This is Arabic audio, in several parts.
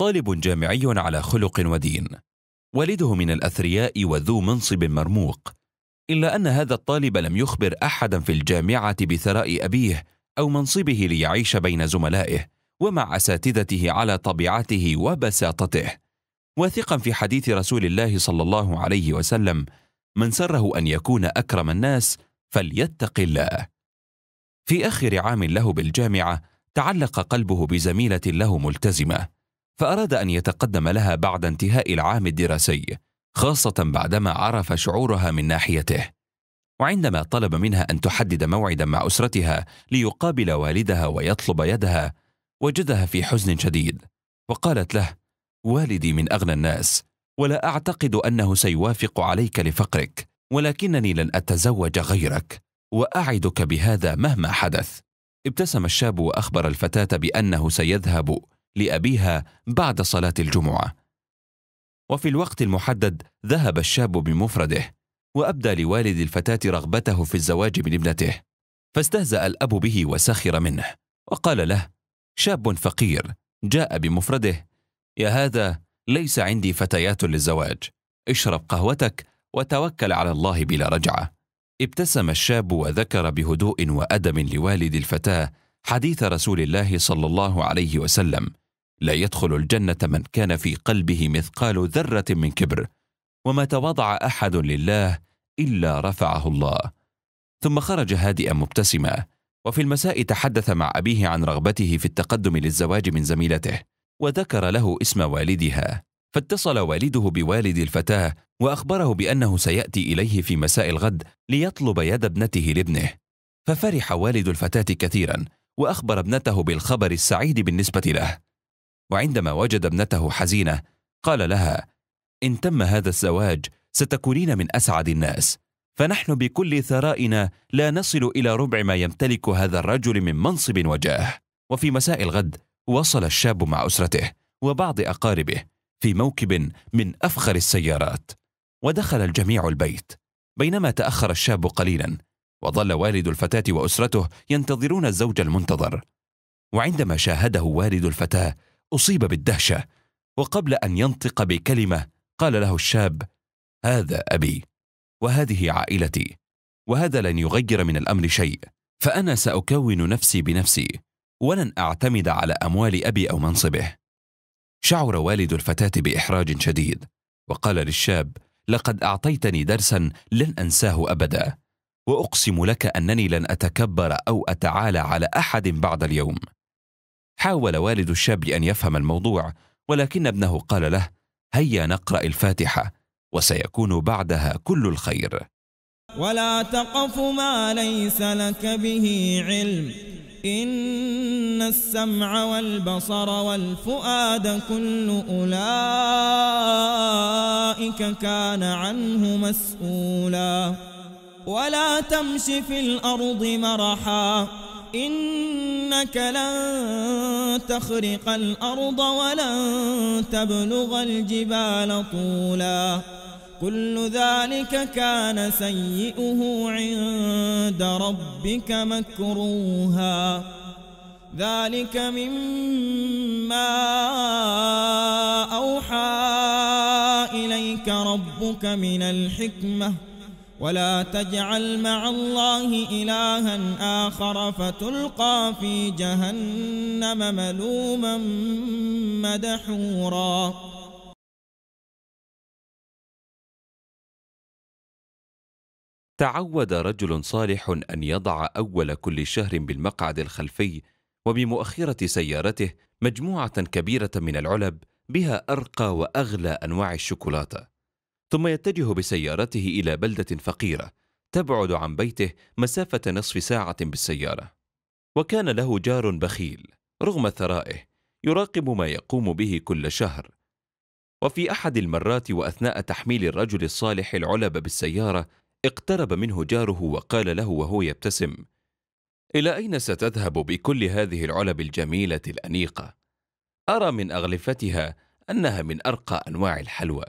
طالب جامعي على خلق ودين والده من الأثرياء وذو منصب مرموق إلا أن هذا الطالب لم يخبر أحدا في الجامعة بثراء أبيه أو منصبه ليعيش بين زملائه ومع أساتذته على طبيعته وبساطته واثقا في حديث رسول الله صلى الله عليه وسلم من سره أن يكون أكرم الناس فليتق الله في آخر عام له بالجامعة تعلق قلبه بزميلة له ملتزمة فأراد أن يتقدم لها بعد انتهاء العام الدراسي خاصة بعدما عرف شعورها من ناحيته وعندما طلب منها أن تحدد موعدا مع أسرتها ليقابل والدها ويطلب يدها وجدها في حزن شديد وقالت له والدي من أغنى الناس ولا أعتقد أنه سيوافق عليك لفقرك ولكنني لن أتزوج غيرك وأعدك بهذا مهما حدث ابتسم الشاب وأخبر الفتاة بأنه سيذهب لأبيها بعد صلاة الجمعة. وفي الوقت المحدد ذهب الشاب بمفرده، وأبدى لوالد الفتاة رغبته في الزواج من ابنته، فاستهزأ الأب به وسخر منه، وقال له: شاب فقير جاء بمفرده، يا هذا ليس عندي فتيات للزواج، اشرب قهوتك وتوكل على الله بلا رجعه. ابتسم الشاب وذكر بهدوء وادب لوالد الفتاه حديث رسول الله صلى الله عليه وسلم لا يدخل الجنه من كان في قلبه مثقال ذره من كبر وما تواضع احد لله الا رفعه الله ثم خرج هادئا مبتسما وفي المساء تحدث مع ابيه عن رغبته في التقدم للزواج من زميلته وذكر له اسم والدها فاتصل والده بوالد الفتاه واخبره بانه سياتي اليه في مساء الغد ليطلب يد ابنته لابنه ففرح والد الفتاه كثيرا واخبر ابنته بالخبر السعيد بالنسبه له وعندما وجد ابنته حزينه قال لها ان تم هذا الزواج ستكونين من اسعد الناس فنحن بكل ثرائنا لا نصل الى ربع ما يمتلك هذا الرجل من منصب وجاه وفي مساء الغد وصل الشاب مع اسرته وبعض اقاربه في موكب من افخر السيارات ودخل الجميع البيت بينما تاخر الشاب قليلا وظل والد الفتاه واسرته ينتظرون الزوج المنتظر وعندما شاهده والد الفتاه أصيب بالدهشة وقبل أن ينطق بكلمة قال له الشاب هذا أبي وهذه عائلتي وهذا لن يغير من الأمر شيء فأنا سأكون نفسي بنفسي ولن أعتمد على أموال أبي أو منصبه شعر والد الفتاة بإحراج شديد وقال للشاب لقد أعطيتني درسا لن أنساه أبدا وأقسم لك أنني لن أتكبر أو أتعالى على أحد بعد اليوم حاول والد الشاب أن يفهم الموضوع ولكن ابنه قال له هيا نقرأ الفاتحة وسيكون بعدها كل الخير ولا تقف ما ليس لك به علم إن السمع والبصر والفؤاد كل أولئك كان عنه مسؤولا ولا تمش في الأرض مرحا إن إنك لن تخرق الأرض ولن تبلغ الجبال طولا كل ذلك كان سيئه عند ربك مكروها ذلك مما أوحى إليك ربك من الحكمة ولا تجعل مع الله إلها آخر فتلقى في جهنم ملوما مدحورا تعود رجل صالح أن يضع أول كل شهر بالمقعد الخلفي وبمؤخرة سيارته مجموعة كبيرة من العلب بها أرقى وأغلى أنواع الشوكولاتة ثم يتجه بسيارته إلى بلدة فقيرة تبعد عن بيته مسافة نصف ساعة بالسيارة وكان له جار بخيل رغم ثرائه يراقب ما يقوم به كل شهر وفي أحد المرات وأثناء تحميل الرجل الصالح العلب بالسيارة اقترب منه جاره وقال له وهو يبتسم إلى أين ستذهب بكل هذه العلب الجميلة الأنيقة؟ أرى من أغلفتها أنها من أرقى أنواع الحلوى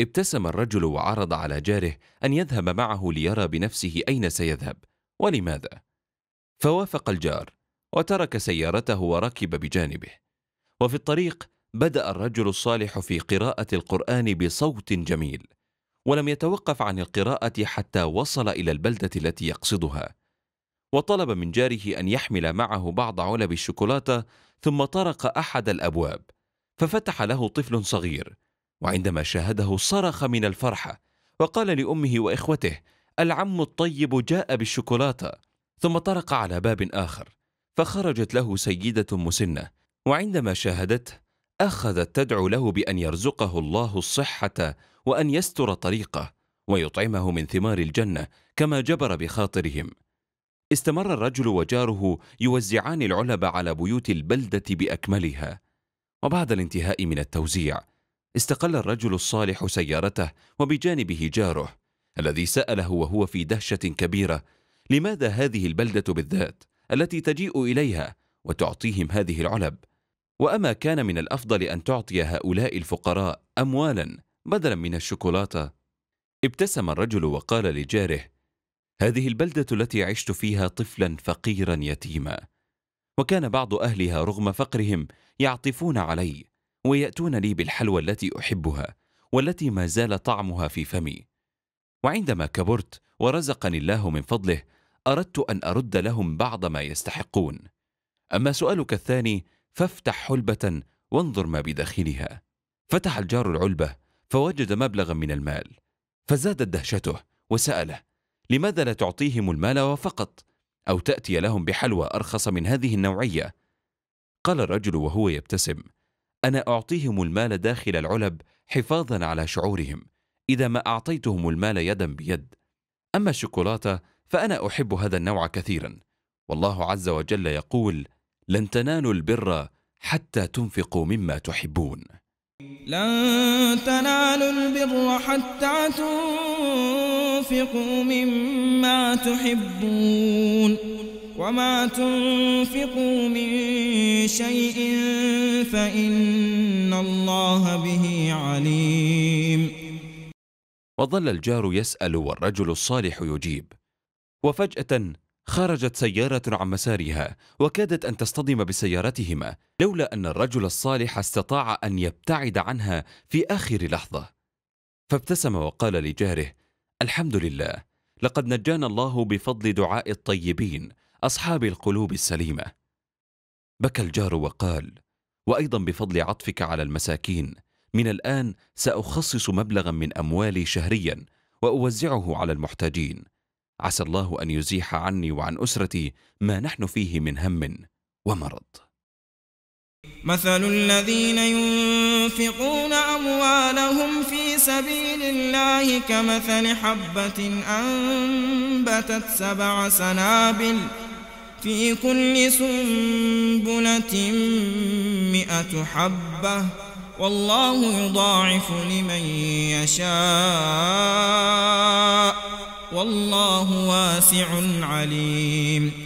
ابتسم الرجل وعرض على جاره أن يذهب معه ليرى بنفسه أين سيذهب ولماذا فوافق الجار وترك سيارته وركب بجانبه وفي الطريق بدأ الرجل الصالح في قراءة القرآن بصوت جميل ولم يتوقف عن القراءة حتى وصل إلى البلدة التي يقصدها وطلب من جاره أن يحمل معه بعض علب الشوكولاتة ثم طرق أحد الأبواب ففتح له طفل صغير وعندما شاهده صرخ من الفرحة وقال لأمه وإخوته العم الطيب جاء بالشوكولاتة ثم طرق على باب آخر فخرجت له سيدة مسنة وعندما شاهدته أخذت تدعو له بأن يرزقه الله الصحة وأن يستر طريقه ويطعمه من ثمار الجنة كما جبر بخاطرهم استمر الرجل وجاره يوزعان العلب على بيوت البلدة بأكملها وبعد الانتهاء من التوزيع استقل الرجل الصالح سيارته وبجانبه جاره الذي سأله وهو في دهشة كبيرة لماذا هذه البلدة بالذات التي تجيء إليها وتعطيهم هذه العلب وأما كان من الأفضل أن تعطي هؤلاء الفقراء أموالا بدلا من الشوكولاتة ابتسم الرجل وقال لجاره هذه البلدة التي عشت فيها طفلا فقيرا يتيما وكان بعض أهلها رغم فقرهم يعطفون علي ويأتون لي بالحلوى التي أحبها والتي ما زال طعمها في فمي وعندما كبرت ورزقني الله من فضله أردت أن أرد لهم بعض ما يستحقون أما سؤالك الثاني فافتح حلبة وانظر ما بداخلها فتح الجار العلبة فوجد مبلغا من المال فزادت دهشته وسأله لماذا لا تعطيهم المال وفقط أو تأتي لهم بحلوى أرخص من هذه النوعية قال الرجل وهو يبتسم انا اعطيهم المال داخل العلب حفاظا على شعورهم اذا ما اعطيتهم المال يدا بيد اما الشوكولاته فانا احب هذا النوع كثيرا والله عز وجل يقول لن تنالوا البر حتى تنفقوا مما تحبون لن تنالوا البر حتى تنفقوا مما تحبون وما تنفقوا من شيء فإن الله به عليم وظل الجار يسأل والرجل الصالح يجيب وفجأة خرجت سيارة عن مسارها وكادت أن تصطدم بسيارتهما لولا أن الرجل الصالح استطاع أن يبتعد عنها في آخر لحظة فابتسم وقال لجاره الحمد لله لقد نجانا الله بفضل دعاء الطيبين أصحاب القلوب السليمة بكى الجار وقال وأيضا بفضل عطفك على المساكين من الآن سأخصص مبلغا من أموالي شهريا وأوزعه على المحتاجين عسى الله أن يزيح عني وعن أسرتي ما نحن فيه من هم ومرض مثل الذين ينفقون أموالهم في سبيل الله كمثل حبة أنبتت سبع سنابل في كل سنبلة مئة حبة والله يضاعف لمن يشاء والله واسع عليم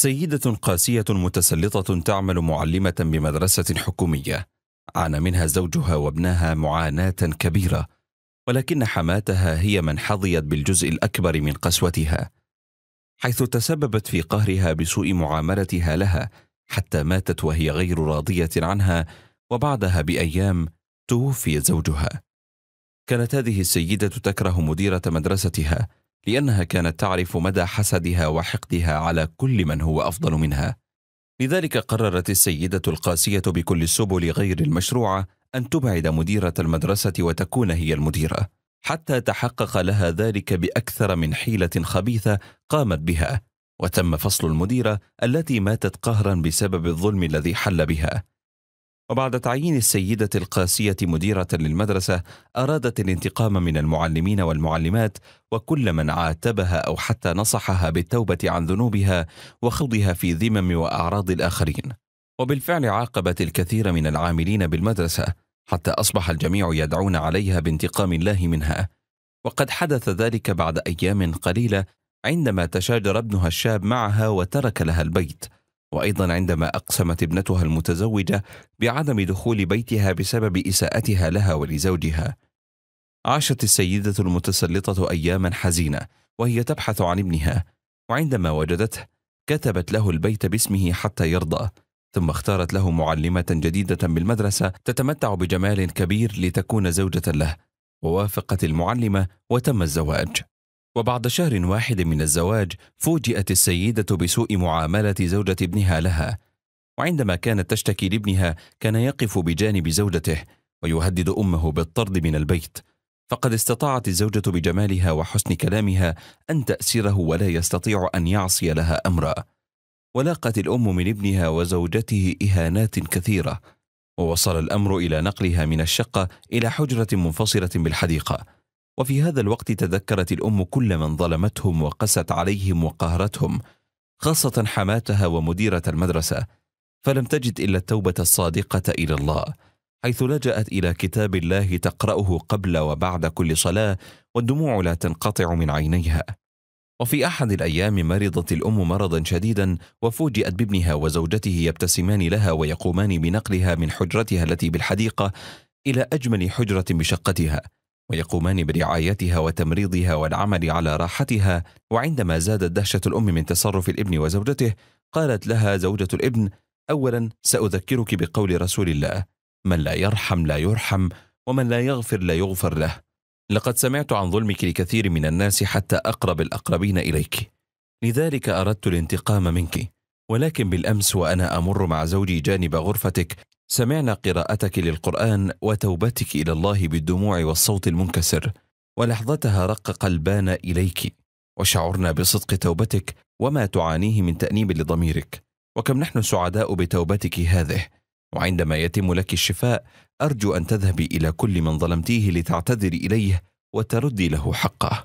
سيدة قاسية متسلطة تعمل معلمة بمدرسة حكومية عانى منها زوجها وابنها معاناة كبيرة ولكن حماتها هي من حظيت بالجزء الأكبر من قسوتها حيث تسببت في قهرها بسوء معاملتها لها حتى ماتت وهي غير راضية عنها وبعدها بأيام توفي زوجها كانت هذه السيدة تكره مديرة مدرستها لأنها كانت تعرف مدى حسدها وحقدها على كل من هو أفضل منها لذلك قررت السيدة القاسية بكل السبل غير المشروعة أن تبعد مديرة المدرسة وتكون هي المديرة حتى تحقق لها ذلك بأكثر من حيلة خبيثة قامت بها وتم فصل المديرة التي ماتت قهرا بسبب الظلم الذي حل بها وبعد تعيين السيدة القاسية مديرة للمدرسة أرادت الانتقام من المعلمين والمعلمات وكل من عاتبها أو حتى نصحها بالتوبة عن ذنوبها وخوضها في ذمم وأعراض الآخرين وبالفعل عاقبت الكثير من العاملين بالمدرسة حتى أصبح الجميع يدعون عليها بانتقام الله منها وقد حدث ذلك بعد أيام قليلة عندما تشاجر ابنها الشاب معها وترك لها البيت وايضا عندما اقسمت ابنتها المتزوجه بعدم دخول بيتها بسبب اساءتها لها ولزوجها عاشت السيده المتسلطه اياما حزينه وهي تبحث عن ابنها وعندما وجدته كتبت له البيت باسمه حتى يرضى ثم اختارت له معلمه جديده بالمدرسه تتمتع بجمال كبير لتكون زوجه له ووافقت المعلمه وتم الزواج وبعد شهر واحد من الزواج فوجئت السيدة بسوء معاملة زوجة ابنها لها وعندما كانت تشتكي لابنها كان يقف بجانب زوجته ويهدد أمه بالطرد من البيت فقد استطاعت الزوجة بجمالها وحسن كلامها أن تأسره ولا يستطيع أن يعصي لها أمرا ولاقت الأم من ابنها وزوجته إهانات كثيرة ووصل الأمر إلى نقلها من الشقة إلى حجرة منفصلة بالحديقة وفي هذا الوقت تذكرت الأم كل من ظلمتهم وقست عليهم وقهرتهم خاصة حماتها ومديرة المدرسة فلم تجد إلا التوبة الصادقة إلى الله حيث لجأت إلى كتاب الله تقرأه قبل وبعد كل صلاة والدموع لا تنقطع من عينيها وفي أحد الأيام مرضت الأم مرضا شديدا وفوجئت بابنها وزوجته يبتسمان لها ويقومان بنقلها من حجرتها التي بالحديقة إلى أجمل حجرة بشقتها ويقومان برعايتها وتمريضها والعمل على راحتها وعندما زادت دهشة الأم من تصرف الابن وزوجته قالت لها زوجة الابن أولا سأذكرك بقول رسول الله من لا يرحم لا يرحم ومن لا يغفر لا يغفر له لقد سمعت عن ظلمك لكثير من الناس حتى أقرب الأقربين إليك لذلك أردت الانتقام منك ولكن بالأمس وأنا أمر مع زوجي جانب غرفتك سمعنا قراءتك للقرآن وتوبتك إلى الله بالدموع والصوت المنكسر ولحظتها رق قلبانا إليك وشعرنا بصدق توبتك وما تعانيه من تأنيب لضميرك وكم نحن سعداء بتوبتك هذه وعندما يتم لك الشفاء أرجو أن تذهبي إلى كل من ظلمتيه لتعتذري إليه وتردي له حقه